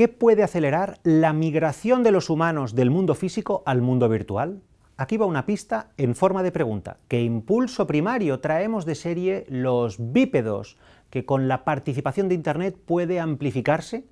¿Qué puede acelerar la migración de los humanos del mundo físico al mundo virtual? Aquí va una pista en forma de pregunta. ¿Qué impulso primario traemos de serie los bípedos, que con la participación de Internet puede amplificarse?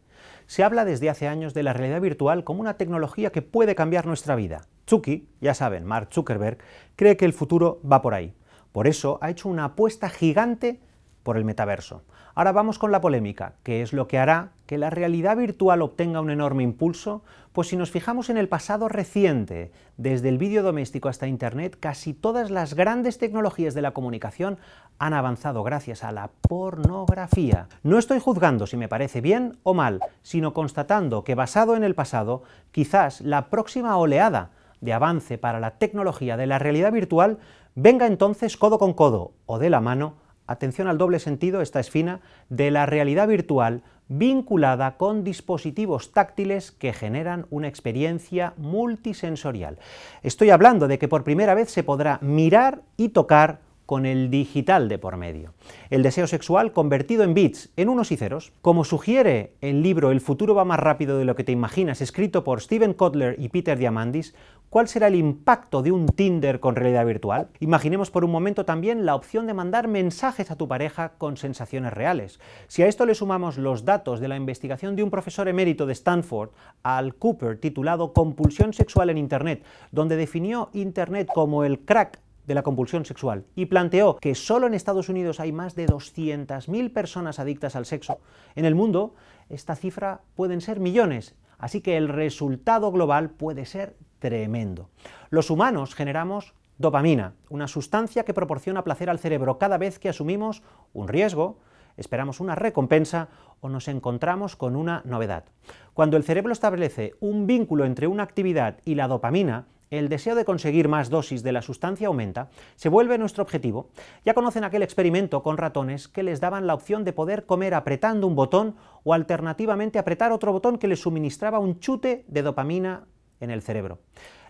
Se habla desde hace años de la realidad virtual como una tecnología que puede cambiar nuestra vida. Chucky, ya saben, Mark Zuckerberg, cree que el futuro va por ahí. Por eso ha hecho una apuesta gigante por el metaverso. Ahora vamos con la polémica, que es lo que hará que la realidad virtual obtenga un enorme impulso, pues si nos fijamos en el pasado reciente, desde el vídeo doméstico hasta Internet, casi todas las grandes tecnologías de la comunicación han avanzado gracias a la pornografía. No estoy juzgando si me parece bien o mal, sino constatando que basado en el pasado, quizás la próxima oleada de avance para la tecnología de la realidad virtual venga entonces codo con codo o de la mano atención al doble sentido, esta es fina, de la realidad virtual vinculada con dispositivos táctiles que generan una experiencia multisensorial. Estoy hablando de que por primera vez se podrá mirar y tocar con el digital de por medio. El deseo sexual convertido en bits, en unos y ceros. Como sugiere el libro El futuro va más rápido de lo que te imaginas, escrito por Steven Kotler y Peter Diamandis, ¿cuál será el impacto de un Tinder con realidad virtual? Imaginemos por un momento también la opción de mandar mensajes a tu pareja con sensaciones reales. Si a esto le sumamos los datos de la investigación de un profesor emérito de Stanford, Al Cooper, titulado Compulsión sexual en Internet, donde definió Internet como el crack de la compulsión sexual y planteó que solo en Estados Unidos hay más de 200.000 personas adictas al sexo. En el mundo, esta cifra pueden ser millones, así que el resultado global puede ser tremendo. Los humanos generamos dopamina, una sustancia que proporciona placer al cerebro cada vez que asumimos un riesgo, esperamos una recompensa o nos encontramos con una novedad. Cuando el cerebro establece un vínculo entre una actividad y la dopamina, el deseo de conseguir más dosis de la sustancia aumenta, se vuelve nuestro objetivo. Ya conocen aquel experimento con ratones que les daban la opción de poder comer apretando un botón o alternativamente apretar otro botón que les suministraba un chute de dopamina en el cerebro.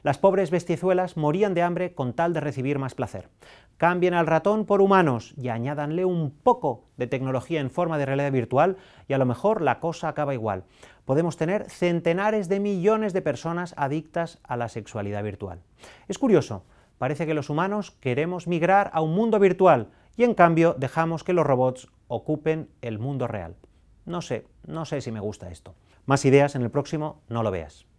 Las pobres bestiezuelas morían de hambre con tal de recibir más placer. Cambien al ratón por humanos y añádanle un poco de tecnología en forma de realidad virtual y a lo mejor la cosa acaba igual. Podemos tener centenares de millones de personas adictas a la sexualidad virtual. Es curioso, parece que los humanos queremos migrar a un mundo virtual y en cambio dejamos que los robots ocupen el mundo real. No sé, no sé si me gusta esto. Más ideas en el próximo, no lo veas.